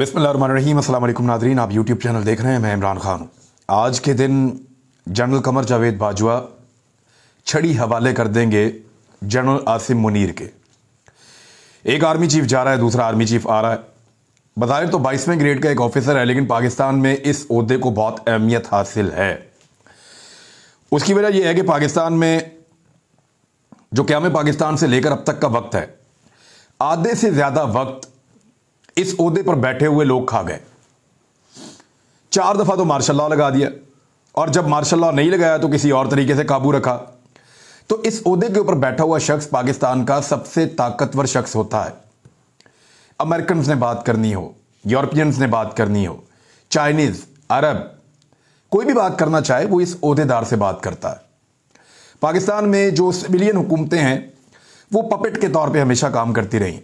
बिसमीम नादरीन आप YouTube channel देख रहे हैं मैं इमरान खान हूँ आज के दिन जनरल कमर जावेद बाजवा छड़ी हवाले कर देंगे जनरल आसिम मुनीर के एक आर्मी चीफ जा रहा है दूसरा आर्मी चीफ आ रहा है बताए तो बाईसवें ग्रेड का एक ऑफिसर है लेकिन पाकिस्तान में इस अहदे को बहुत अहमियत हासिल है उसकी वजह यह है कि पाकिस्तान में जो क्या पाकिस्तान से लेकर अब तक का वक्त है आधे से ज़्यादा वक्त इस अहदे पर बैठे हुए लोग खा गए चार दफा तो मार्शल लगा दिया और जब मार्शल लॉ नहीं लगाया तो किसी और तरीके से काबू रखा तो इस अहदे के ऊपर बैठा हुआ शख्स पाकिस्तान का सबसे ताकतवर शख्स होता है अमेरिकन ने बात करनी हो यूरोपियंस ने बात करनी हो चाइनीज अरब कोई भी बात करना चाहे वो इस अहदेदार से बात करता है पाकिस्तान में जो सिविलियन हुकूमतें हैं वो पपेट के तौर पे हमेशा काम करती रहीं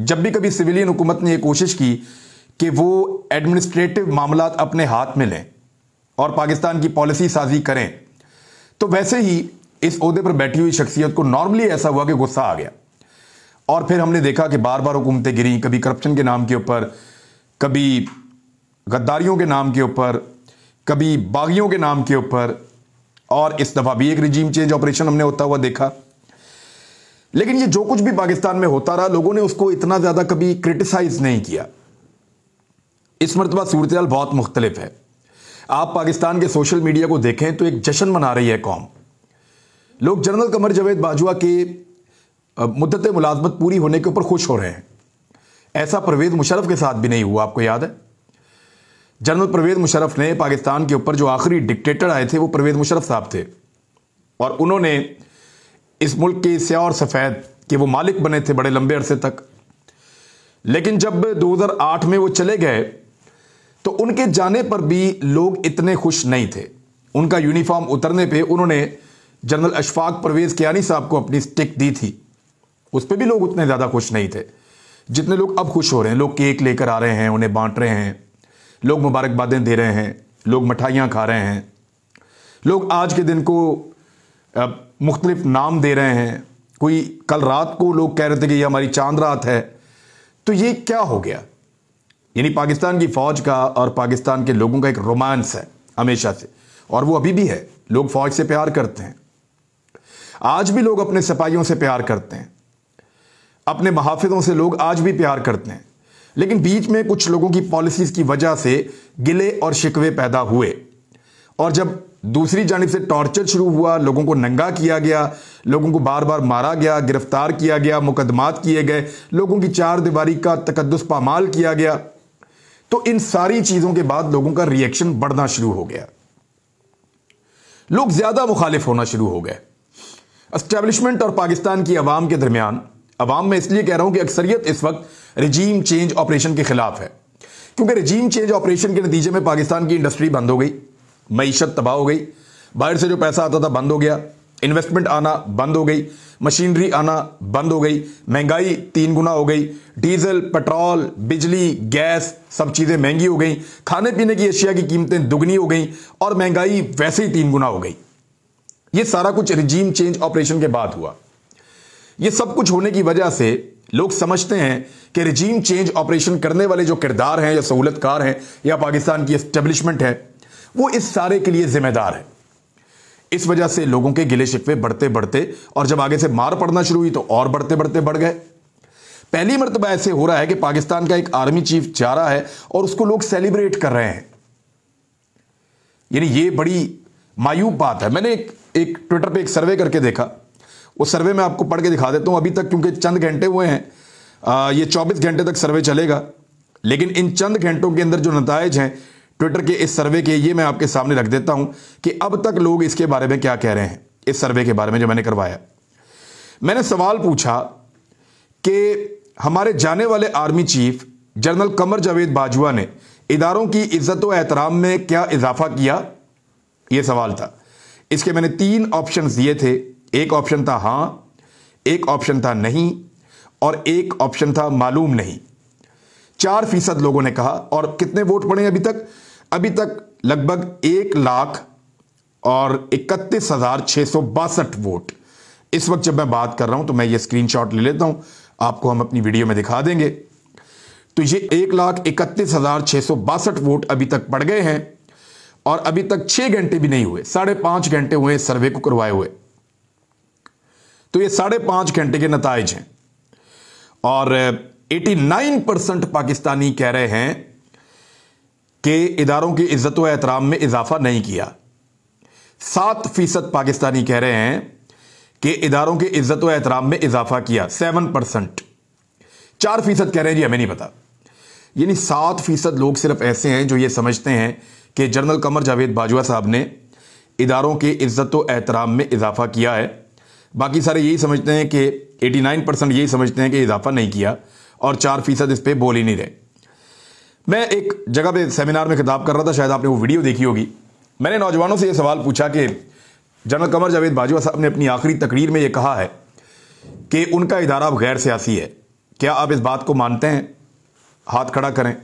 जब भी कभी सिविलियन हुकूमत ने यह कोशिश की कि वो एडमिनिस्ट्रेटिव मामला अपने हाथ में लें और पाकिस्तान की पॉलिसी साजी करें तो वैसे ही इस अहदे पर बैठी हुई शख्सियत को नॉर्मली ऐसा हुआ कि गुस्सा आ गया और फिर हमने देखा कि बार बार हुकूमतें गिरी कभी करप्शन के नाम के ऊपर कभी गद्दारियों के नाम के ऊपर कभी बागियों के नाम के ऊपर और इस दफ़ा भी एक रिजीम चेंज ऑपरेशन हमने होता हुआ देखा लेकिन ये जो कुछ भी पाकिस्तान में होता रहा लोगों ने उसको इतना ज्यादा कभी क्रिटिसाइज नहीं किया इस मरतबा सूरत बहुत मुख्तलिफ है आप पाकिस्तान के सोशल मीडिया को देखें तो एक जश्न मना रही है कौम लोग जनरल कमर जवेद बाजवा के मुद्दत मुलाजमत पूरी होने के ऊपर खुश हो रहे हैं ऐसा परवेज मुशरफ के साथ भी नहीं हुआ आपको याद है जनरल परवेज मुशरफ ने पाकिस्तान के ऊपर जो आखिरी डिक्टेटर आए थे वो परवेज मुशरफ साहब थे और उन्होंने इस मुल्क के स्या और सफ़ेद के वो मालिक बने थे बड़े लंबे अरसे तक लेकिन जब 2008 में वो चले गए तो उनके जाने पर भी लोग इतने खुश नहीं थे उनका यूनिफॉर्म उतरने पे उन्होंने जनरल अशफाक परवेज़ कियानी साहब को अपनी स्टिक दी थी उस पर भी लोग उतने ज़्यादा खुश नहीं थे जितने लोग अब खुश हो रहे हैं लोग केक लेकर आ रहे हैं उन्हें बांट रहे हैं लोग मुबारकबादें दे रहे हैं लोग मिठाइयां खा रहे हैं लोग आज के दिन को मुख्तलिफ नाम दे रहे हैं कोई कल रात को लोग कह रहे थे कि ये हमारी चांद रात है तो ये क्या हो गया यानी पाकिस्तान की फ़ौज का और पाकिस्तान के लोगों का एक रोमांस है हमेशा से और वो अभी भी है लोग फ़ौज से प्यार करते हैं आज भी लोग अपने सिपाहियों से प्यार करते हैं अपने महाफिजों से लोग आज भी प्यार करते हैं लेकिन बीच में कुछ लोगों की पॉलिसीज़ की वजह से गिले और शिकवे पैदा हुए और जब दूसरी जानब से टॉर्चर शुरू हुआ लोगों को नंगा किया गया लोगों को बार बार मारा गया गिरफ्तार किया गया मुकदमात किए गए लोगों की चार दीवारी का तकदस पामाल किया गया तो इन सारी चीज़ों के बाद लोगों का रिएक्शन बढ़ना शुरू हो गया लोग ज़्यादा मुखालिफ होना शुरू हो गए अस्टैब्लिशमेंट और पाकिस्तान की आवाम के दरमियान आवाम में इसलिए कह रहा हूं कि अक्सरियत इस वक्त रिजीम चेंज ऑपरेशन के खिलाफ है क्योंकि रिजीम चेंज ऑपरेशन के नतीजे में पाकिस्तान की इंडस्ट्री बंद हो गई मीशत तबाह हो गई बाहर से जो पैसा आता था बंद हो गया इन्वेस्टमेंट आना बंद हो गई मशीनरी आना बंद हो गई महंगाई तीन गुना हो गई डीजल पेट्रोल बिजली गैस सब चीज़ें महंगी हो गई खाने पीने की अशिया की कीमतें दुगनी हो गई और महंगाई वैसे ही तीन गुना हो गई ये सारा कुछ रिजीम चेंज ऑपरेशन के बाद हुआ ये सब कुछ होने की वजह से लोग समझते हैं कि रिजीम चेंज ऑपरेशन करने वाले जो किरदार हैं या सहूलतकार हैं या पाकिस्तान की एस्टेब्लिशमेंट है वो इस सारे के लिए जिम्मेदार है इस वजह से लोगों के गिले शिकवे बढ़ते बढ़ते और जब आगे से मार पड़ना शुरू हुई तो और बढ़ते बढ़ते बढ़ गए पहली मरतबा ऐसे हो रहा है कि पाकिस्तान का एक आर्मी चीफ जा रहा है और उसको लोग सेलिब्रेट कर रहे हैं यानी ये बड़ी मायूब बात है मैंने एक एक ट्विटर पे एक सर्वे करके देखा वो सर्वे मैं आपको पढ़ के दिखा देता हूं अभी तक क्योंकि चंद घंटे हुए हैं ये 24 घंटे तक सर्वे चलेगा लेकिन इन चंद घंटों के अंदर जो नतज हैं ट्विटर के इस सर्वे के ये मैं आपके सामने रख देता हूं कि अब तक लोग इसके बारे में क्या कह रहे हैं इस सर्वे के बारे में जो मैंने करवाया मैंने सवाल पूछा कि हमारे जाने वाले army chief general Qamar Javed Bajwa ने इदारों की इज्जत एहतराम में क्या इजाफा किया यह सवाल था इसके मैंने तीन ऑप्शन दिए थे एक ऑप्शन था हाँ एक ऑप्शन था नहीं और एक ऑप्शन था मालूम नहीं चार फीसद लोगों ने कहा और कितने वोट पड़े अभी तक अभी तक लगभग एक लाख और इकतीस हजार छह सौ बासठ वोट इस वक्त जब मैं बात कर रहा हूं तो मैं ये स्क्रीनशॉट ले लेता हूं आपको हम अपनी वीडियो में दिखा देंगे तो ये एक लाख इकतीस हजार छह सौ बासठ वोट अभी तक पड़ गए हैं और अभी तक छह घंटे भी नहीं हुए साढ़े पांच घंटे हुए सर्वे को करवाए हुए तो ये साढ़े पांच घंटे के नतज हैं और 89 परसेंट पाकिस्तानी कह रहे हैं के इदारों की इज्जत व एहतराम में इजाफा नहीं किया सात फीसद पाकिस्तानी कह रहे हैं कि इदारों की इज्जत व एहतराम में इजाफा किया सेवन परसेंट चार फीसद कह रहे हैं जी हमें नहीं पता यानी सात फीसद लोग सिर्फ ऐसे हैं जो ये समझते हैं कि जनरल कमर जावेद बाजवा साहब ने इदारों के इज्जत व एहतराम में इजाफा किया है बाकी सारे यही समझते हैं कि 89 परसेंट यही समझते हैं कि इजाफा नहीं किया और चार फीसद इस पर बोल ही नहीं रहे मैं एक जगह पे सेमिनार में खिताब कर रहा था शायद आपने वो वीडियो देखी होगी मैंने नौजवानों से ये सवाल पूछा कि जनरल कमर जावेद बाजवा साहब ने अपनी आखिरी तकरीर में ये कहा है कि उनका इदारा अब गैर सियासी है क्या आप इस बात को मानते हैं हाथ खड़ा करें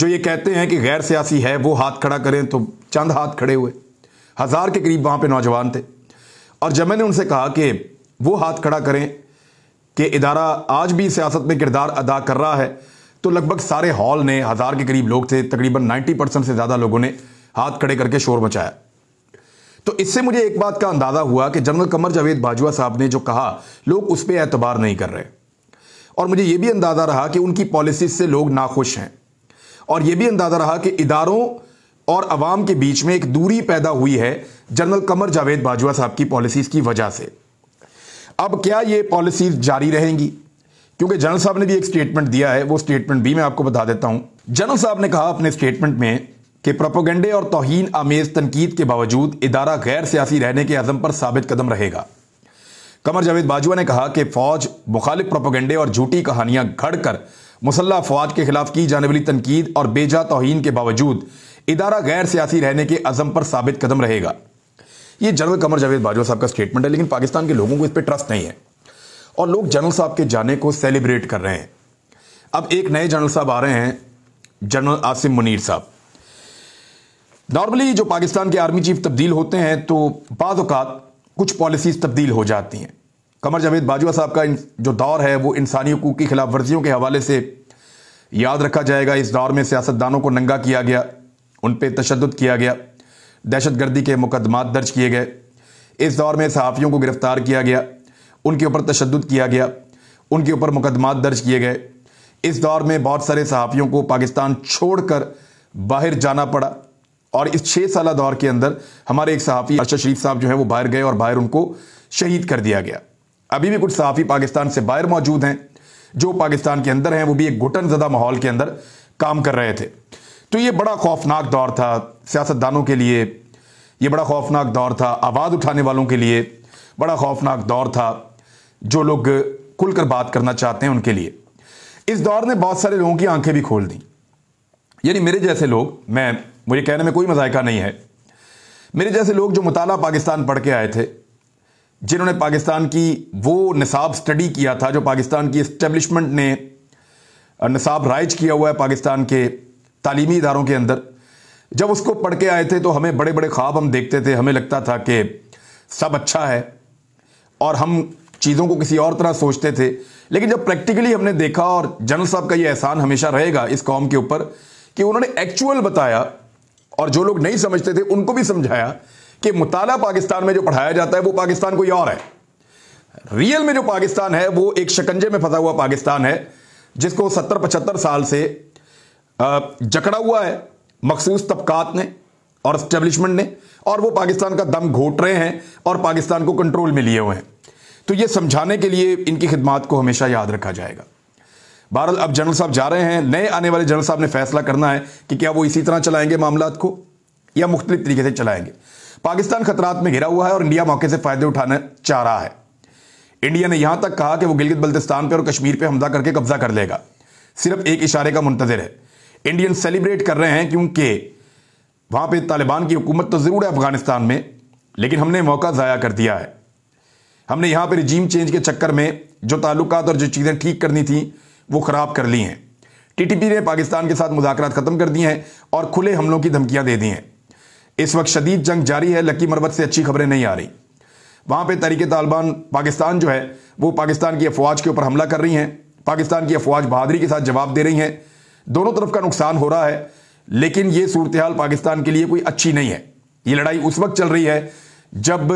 जो ये कहते हैं कि गैर सियासी है वो हाथ खड़ा करें तो चंद हाथ खड़े हुए हज़ार के करीब वहाँ पर नौजवान थे और जब मैंने उनसे कहा कि वो हाथ खड़ा करें कि इदारा आज भी सियासत में किरदार अदा कर रहा है तो लगभग सारे हॉल ने हज़ार के करीब लोग थे तकरीबन 90 परसेंट से ज़्यादा लोगों ने हाथ खड़े करके शोर मचाया तो इससे मुझे एक बात का अंदाज़ा हुआ कि जनरल कमर जावेद बाजवा साहब ने जो कहा लोग उस पर एतबार नहीं कर रहे और मुझे ये भी अंदाज़ा रहा कि उनकी पॉलिसी से लोग नाखुश हैं और यह भी अंदाज़ा रहा कि इदारों और आवाम के बीच में एक दूरी पैदा हुई है जनरल कमर जावेद बाजवा साहब की पॉलिसीज़ की वजह से अब क्या ये पॉलिसीज़ जारी रहेंगी क्योंकि जनरल साहब ने भी एक स्टेटमेंट दिया है वो स्टेटमेंट भी मैं आपको बता देता हूं जनरल साहब ने कहा अपने स्टेटमेंट में कि प्रोपोगंडे और तोहन आमेज तनकीद के बावजूद इदारा गैर सियासी रहने के अजम पर साबित कदम रहेगा कमर जावेद बाजवा ने कहा कि फौज मुखालिफ प्रोपोगंडे और झूठी कहानियां घड़कर कर मुसल्ला फौज के खिलाफ की जाने वाली तनकीद और बेजा तोहन के बावजूद इदारा गैर सियासी रहने के अजम पर साबित कदम रहेगा ये जनरल कमर जावेद बाजवा साहब का स्टेटमेंट है लेकिन पाकिस्तान के लोगों को इस पर ट्रस्ट नहीं है और लोग जनरल साहब के जाने को सेलिब्रेट कर रहे हैं अब एक नए जनरल साहब आ रहे हैं जनरल आसिम मुनीर साहब नॉर्मली जो पाकिस्तान के आर्मी चीफ तब्दील होते हैं तो बाद कुछ पॉलिसीज तब्दील हो जाती हैं कमर जावेद बाजवा साहब का जो दौर है वो इंसानी हकूक की खिलाफ वर्जियों के हवाले से याद रखा जाएगा इस दौर में सियासतदानों को नंगा किया गया उन पर तशद किया गया दहशत गर्दी के मुकदमात दर्ज किए गए इस दौर में सहाफ़ियों को गिरफ्तार किया गया उनके ऊपर तशद किया गया उनके ऊपर मुकदमा दर्ज किए गए इस दौर में बहुत सारे सहाफ़ियों को पाकिस्तान छोड़कर बाहर जाना पड़ा और इस छः साल दौर के अंदर हमारे एक सहाफ़ी अरशद शरीफ साहब जो हैं वो बाहर गए और बाहर उनको शहीद कर दिया गया अभी भी कुछ सहाफ़ी पाकिस्तान से बाहर मौजूद हैं जो पाकिस्तान के अंदर हैं वो भी एक घुटन ज़दा माहौल के अंदर काम कर रहे थे तो ये बड़ा खौफनाक दौर था सियासतदानों के लिए ये बड़ा खौफनाक दौर था आवाज़ उठाने वालों के लिए बड़ा खौफनाक दौर था जो लोग खुलकर बात करना चाहते हैं उनके लिए इस दौर ने बहुत सारे लोगों की आंखें भी खोल दी यानी मेरे जैसे लोग मैं मुझे कहने में कोई मजायका नहीं है मेरे जैसे लोग जो मुताला पाकिस्तान पढ़ के आए थे जिन्होंने पाकिस्तान की वो निसाब स्टडी किया था जो पाकिस्तान की इस्टेब्लिशमेंट ने निसाब राइज किया हुआ है पाकिस्तान के तालीमी इदारों के अंदर जब उसको पढ़ के आए थे तो हमें बड़े बड़े ख्वाब हम देखते थे हमें लगता था कि सब अच्छा है और हम चीज़ों को किसी और तरह सोचते थे लेकिन जब प्रैक्टिकली हमने देखा और जनरल साहब का ये एहसान हमेशा रहेगा इस कॉम के ऊपर कि उन्होंने एक्चुअल बताया और जो लोग नहीं समझते थे उनको भी समझाया कि मुताला पाकिस्तान में जो पढ़ाया जाता है वो पाकिस्तान कोई और है रियल में जो पाकिस्तान है वो एक शिकंजे में फंसा हुआ पाकिस्तान है जिसको सत्तर पचहत्तर साल से जकड़ा हुआ है मखसूस तबकात ने और स्टेब्लिशमेंट ने और वो पाकिस्तान का दम घोट रहे हैं और पाकिस्तान को कंट्रोल में लिए हुए हैं तो ये समझाने के लिए इनकी खिदमात को हमेशा याद रखा जाएगा बहरल अब जनरल साहब जा रहे हैं नए आने वाले जनरल साहब ने फैसला करना है कि क्या वो इसी तरह चलाएंगे मामला को या मुख्तलिफ तरीके से चलाएंगे पाकिस्तान खतरात में घिरा हुआ है और इंडिया मौके से फायदे उठाना चाह रहा है इंडिया ने यहां तक कहा कि वो गिलगित बल्तिस्तान पर और कश्मीर पर हमला करके कब्जा कर लेगा सिर्फ एक इशारे का मुंतजर है इंडियन सेलिब्रेट कर रहे हैं क्योंकि वहां पर तालिबान की हुकूमत तो जरूर है अफगानिस्तान में लेकिन हमने मौका ज़ाया कर दिया है हमने यहाँ पर रिजीम चेंज के चक्कर में जो ताल्लुकात और जो चीज़ें ठीक करनी थी वो ख़राब कर ली हैं टीटीपी ने पाकिस्तान के साथ मुजाकर ख़त्म कर दिए हैं और खुले हमलों की धमकियाँ दे दी हैं इस वक्त शदीद जंग जारी है लकी मरबत से अच्छी खबरें नहीं आ रही वहाँ पर तरीके तालिबान पाकिस्तान जो है वो पाकिस्तान की अफवाज के ऊपर हमला कर रही हैं पाकिस्तान की अफवाज बहादरी के साथ जवाब दे रही हैं दोनों तरफ का नुकसान हो रहा है लेकिन ये सूरत हाल पाकिस्तान के लिए कोई अच्छी नहीं है ये लड़ाई उस वक्त चल रही है जब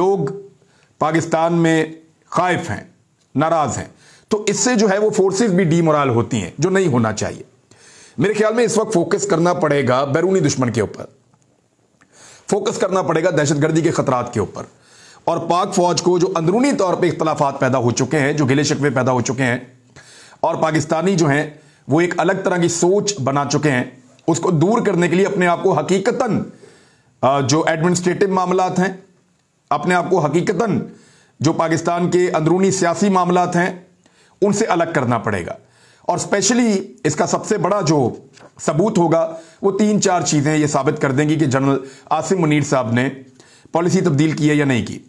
लोग पाकिस्तान में खाइफ हैं नाराज हैं तो इससे जो है वो फोर्सेस भी डीमोरल होती हैं जो नहीं होना चाहिए मेरे ख्याल में इस वक्त फोकस करना पड़ेगा बैरूनी दुश्मन के ऊपर फोकस करना पड़ेगा दहशतगर्दी के खतरात के ऊपर और पाक फौज को जो अंदरूनी तौर पर इख्तलाफा पैदा हो चुके हैं जो गिले शिकवे पैदा हो चुके हैं और पाकिस्तानी जो हैं वो एक अलग तरह की सोच बना चुके हैं उसको दूर करने के लिए अपने आप को हकीकतन जो एडमिनिस्ट्रेटिव मामला हैं अपने आप को हकीकतन जो पाकिस्तान के अंदरूनी सियासी मामला हैं उनसे अलग करना पड़ेगा और स्पेशली इसका सबसे बड़ा जो सबूत होगा वो तीन चार चीज़ें ये साबित कर देंगी कि जनरल आसिम मुनीर साहब ने पॉलिसी तब्दील की है या नहीं की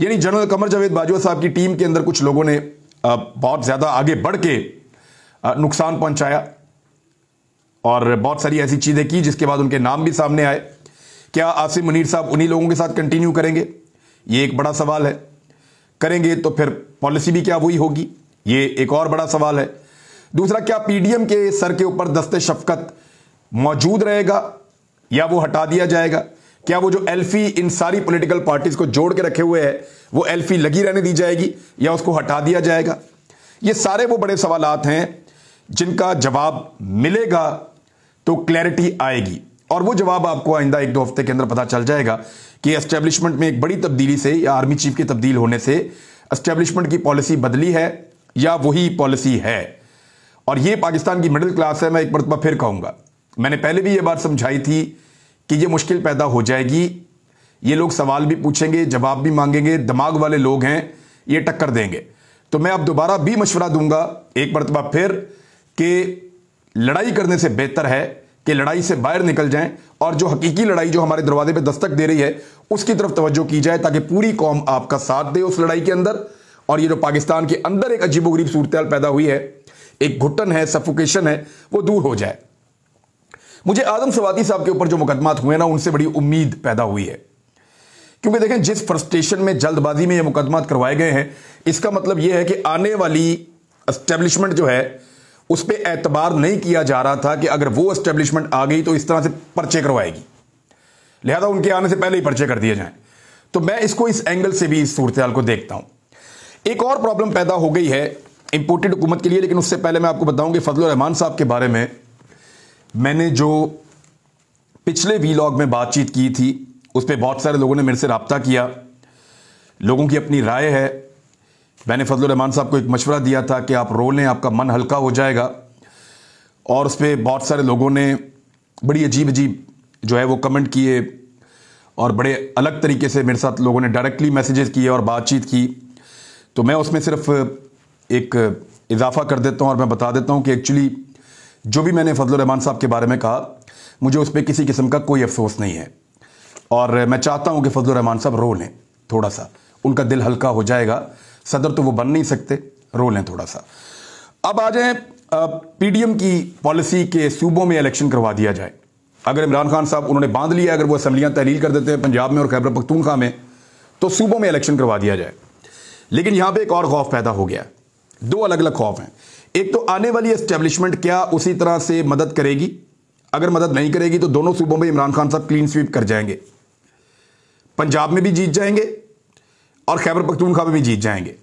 यानी जनरल कमर जावेद बाजवा साहब की टीम के अंदर कुछ लोगों ने बहुत ज़्यादा आगे बढ़ के नुकसान पहुंचाया और बहुत सारी ऐसी चीज़ें की जिसके बाद उनके नाम भी सामने आए क्या आसिम मुनीर साहब उन्हीं लोगों के साथ कंटिन्यू करेंगे ये एक बड़ा सवाल है करेंगे तो फिर पॉलिसी भी क्या हुई होगी ये एक और बड़ा सवाल है दूसरा क्या पीडीएम के सर के ऊपर दस्ते शफकत मौजूद रहेगा या वो हटा दिया जाएगा क्या वो जो एल्फी इन सारी पॉलिटिकल पार्टीज को जोड़ के रखे हुए है वो एल्फी लगी रहने दी जाएगी या उसको हटा दिया जाएगा ये सारे वो बड़े सवाल हैं जिनका जवाब मिलेगा तो क्लैरिटी आएगी और वो जवाब आपको आइंदा एक दो हफ्ते के अंदर पता चल जाएगा कि एस्टेब्लिशमेंट में एक बड़ी तब्दीली से या आर्मी चीफ की तब्दील होने से एस्टेब्लिशमेंट की पॉलिसी बदली है या वही पॉलिसी है और ये पाकिस्तान की मिडिल क्लास है मैं एक मरतबा फिर कहूँगा मैंने पहले भी ये बात समझाई थी कि ये मुश्किल पैदा हो जाएगी ये लोग सवाल भी पूछेंगे जवाब भी मांगेंगे दिमाग वाले लोग हैं ये टक्कर देंगे तो मैं अब दोबारा भी मशवरा दूंगा एक मरतबा फिर कि लड़ाई करने से बेहतर है कि लड़ाई से बाहर निकल जाएं और जो हकीकी लड़ाई जो हमारे दरवाजे पे दस्तक दे रही है उसकी तरफ तवज्जो की जाए ताकि पूरी कौम आपका साथ दे उस लड़ाई के अंदर और ये जो पाकिस्तान के अंदर एक गरीब सूरत पैदा हुई है एक घुटन है सफोकेशन है वो दूर हो जाए मुझे आजम सवाती साहब के ऊपर जो मुकदमात हुए ना उनसे बड़ी उम्मीद पैदा हुई है क्योंकि देखें जिस फ्रस्ट्रेशन में जल्दबाजी में ये मुकदमात करवाए गए हैं इसका मतलब यह है कि आने वाली एस्टेब्लिशमेंट जो है उस पर एतबार नहीं किया जा रहा था कि अगर वो एस्टेब्लिशमेंट आ गई तो इस तरह से पर्चे करवाएगी लिहाजा उनके आने से पहले ही पर्चे कर दिए जाए तो मैं इसको इस एंगल से भी इस सूरत को देखता हूं एक और प्रॉब्लम पैदा हो गई है इंपोर्टेड हुकूमत के लिए लेकिन उससे पहले मैं आपको बताऊं कि फजल रहमान साहब के बारे में मैंने जो पिछले लॉग में बातचीत की थी उस पर बहुत सारे लोगों ने मेरे से रबता किया लोगों की अपनी राय है मैंने फजल रहमान साहब को एक मशवरा दिया था कि आप रो लें आपका मन हल्का हो जाएगा और उस पर बहुत सारे लोगों ने बड़ी अजीब अजीब जो है वो कमेंट किए और बड़े अलग तरीके से मेरे साथ लोगों ने डायरेक्टली मैसेजेस किए और बातचीत की तो मैं उसमें सिर्फ एक इजाफा कर देता हूँ और मैं बता देता हूँ कि एक्चुअली जो भी मैंने फजल रहमान साहब के बारे में कहा मुझे उस पर किसी किस्म का कोई अफसोस नहीं है और मैं चाहता हूँ कि फजल रहमान साहब रो लें थोड़ा सा उनका दिल हल्का हो जाएगा सदर तो वो बन नहीं सकते रोल हैं थोड़ा सा अब आ जाए पीडीएम की पॉलिसी के सूबों में इलेक्शन करवा दिया जाए अगर इमरान खान साहब उन्होंने बांध लिया अगर वो असम्बलियाँ तहलील कर देते हैं पंजाब में और खैबर पख्तूनखा में तो सूबों में इलेक्शन करवा दिया जाए लेकिन यहां पे एक और खौफ पैदा हो गया दो अलग अलग खौफ हैं एक तो आने वाली इस्टेब्लिशमेंट क्या उसी तरह से मदद करेगी अगर मदद नहीं करेगी तो दोनों सूबों में इमरान खान साहब क्लीन स्वीप कर जाएंगे पंजाब में भी जीत जाएंगे और खैबर पख्तूनख्वा में भी जीत जाएंगे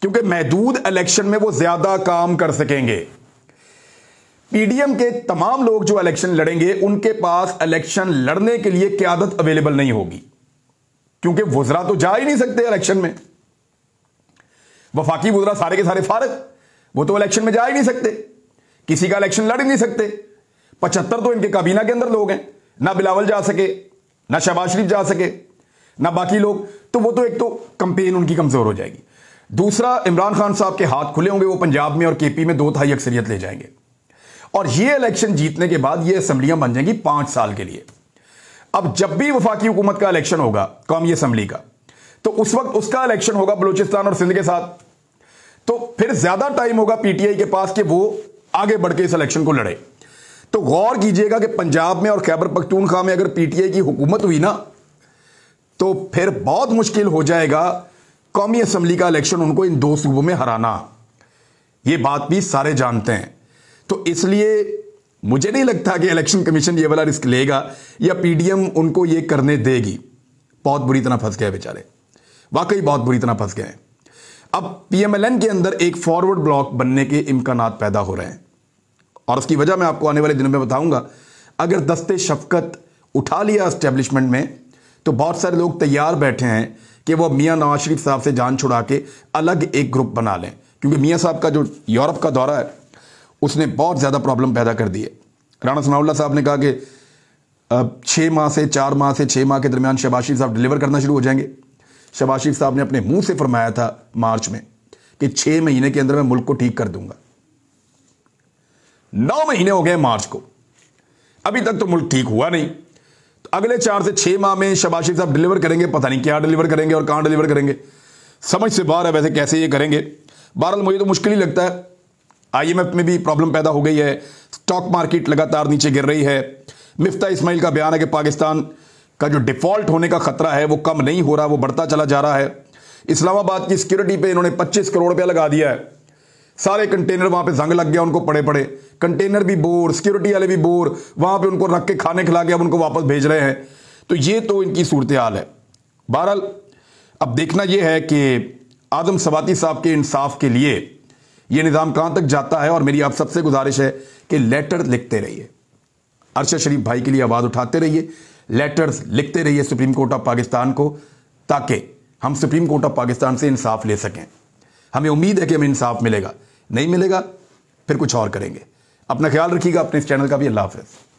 क्योंकि महदूद इलेक्शन में वो ज्यादा काम कर सकेंगे पीडीएम के तमाम लोग जो इलेक्शन लड़ेंगे उनके पास इलेक्शन लड़ने के लिए क्यादत अवेलेबल नहीं होगी क्योंकि वजरा तो जा ही नहीं सकते इलेक्शन में वफाकी वजरा सारे के सारे फारग वो तो इलेक्शन में जा ही नहीं सकते किसी का इलेक्शन लड़ ही नहीं सकते पचहत्तर तो इनके काबीना के अंदर लोग हैं ना बिलावल जा सके ना शहबाज शरीफ जा सके ना बाकी लोग तो वो तो एक तो कंपेन उनकी कमजोर हो जाएगी दूसरा इमरान खान साहब के हाथ खुले होंगे वो पंजाब में और केपी में दो थाई अक्सरियत ले जाएंगे और ये इलेक्शन जीतने के बाद ये असेंबलियां बन जाएंगी पांच साल के लिए अब जब भी वफाकी हुकूमत का इलेक्शन होगा कौमी असम्बली का तो उस वक्त उसका इलेक्शन होगा बलूचिस्तान और सिंध के साथ तो फिर ज्यादा टाइम होगा पीटीआई के पास कि वो आगे बढ़ के इस इलेक्शन को लड़े तो गौर कीजिएगा कि पंजाब में और खैबर पख्तूनखा में अगर पीटीआई की हुकूमत हुई ना तो फिर बहुत मुश्किल हो जाएगा कौमी असेंबली का इलेक्शन उनको इन दो सूबों में हराना ये बात भी सारे जानते हैं तो इसलिए मुझे नहीं लगता कि इलेक्शन कमीशन ये वाला रिस्क लेगा या पीडीएम उनको ये करने देगी बहुत बुरी तरह फंस गए बेचारे वाकई बहुत बुरी तरह फंस गए अब पीएमएलएन के अंदर एक फॉरवर्ड ब्लॉक बनने के इम्कान पैदा हो रहे हैं और उसकी वजह मैं आपको आने वाले दिनों में बताऊंगा अगर दस्ते शफकत उठा लिया एस्टेब्लिशमेंट में तो बहुत सारे लोग तैयार बैठे हैं कि वो मियाँ नवाज शरीफ साहब से जान छुड़ा के अलग एक ग्रुप बना लें क्योंकि मियाँ साहब का जो यूरोप का दौरा है उसने बहुत ज़्यादा प्रॉब्लम पैदा कर दी है राणा सनाउल्ला साहब ने कहा कि छः माह से चार माह से छः माह के दरमियान शबाज शरीफ साहब डिलीवर करना शुरू हो जाएंगे शबाज शरीफ साहब ने अपने मुंह से फरमाया था मार्च में कि छः महीने के अंदर मैं मुल्क को ठीक कर दूंगा नौ महीने हो गए मार्च को अभी तक तो मुल्क ठीक हुआ नहीं अगले चार से छह माह में शबाज साहब डिलीवर करेंगे पता नहीं क्या डिलीवर करेंगे और कहाँ डिलीवर करेंगे समझ से बाहर है वैसे कैसे ये करेंगे बहरहाल मुझे तो मुश्किल ही लगता है आईएमएफ में भी प्रॉब्लम पैदा हो गई है स्टॉक मार्केट लगातार नीचे गिर रही है मिफ्ता इस्माइल का बयान है कि पाकिस्तान का जो डिफॉल्ट होने का खतरा है वो कम नहीं हो रहा वो बढ़ता चला जा रहा है इस्लामाबाद की सिक्योरिटी पे इन्होंने 25 करोड़ रुपया लगा दिया है सारे कंटेनर वहां पे जंग लग गया उनको पड़े पड़े कंटेनर भी बोर सिक्योरिटी वाले भी बोर वहां पे उनको रख के खाने खिला के अब उनको वापस भेज रहे हैं तो ये तो इनकी सूरत हाल है बहरहाल अब देखना यह है कि आदम सवाती साहब के इंसाफ के लिए यह निज़ाम कहां तक जाता है और मेरी आप सबसे गुजारिश है कि लेटर लिखते रहिए अरशद शरीफ भाई के लिए आवाज़ उठाते रहिए लेटर्स लिखते रहिए सुप्रीम कोर्ट ऑफ पाकिस्तान को ताकि हम सुप्रीम कोर्ट ऑफ पाकिस्तान से इंसाफ ले सकें हमें उम्मीद है कि हमें इंसाफ मिलेगा नहीं मिलेगा फिर कुछ और करेंगे अपना ख्याल रखिएगा अपने इस चैनल का भी अल्लाह हाफिज़